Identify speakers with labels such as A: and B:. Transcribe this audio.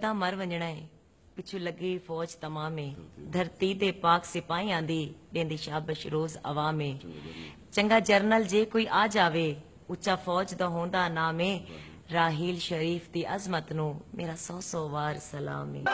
A: ਦਾ ਮਰ ਵੰਜਣਾ ਹੈ ਪਿੱਛੂ ਲੱਗੀ ਫੌਜ ਤਮਾਮੇ ਧਰਤੀ ਤੇ پاک ਸਿਪਾਹੀਆਂ ਦੀ ਦੇਂਦੀ ਸ਼ਾਬਸ਼ ਰੋਜ਼ ਆਵਾਮੇ ਚੰਗਾ ਜਰਨਲ ਜੇ ਕੋਈ ਆ ਜਾਵੇ ਉੱਚਾ ਫੌਜ ਦਾ ਹੁੰਦਾ ਨਾਮੇ ਰਾਹੀਲ ਸ਼ਰੀਫ ਦੀ ਅਜ਼ਮਤ ਨੂੰ ਮੇਰਾ 100 100 ਵਾਰ ਸਲਾਮੇ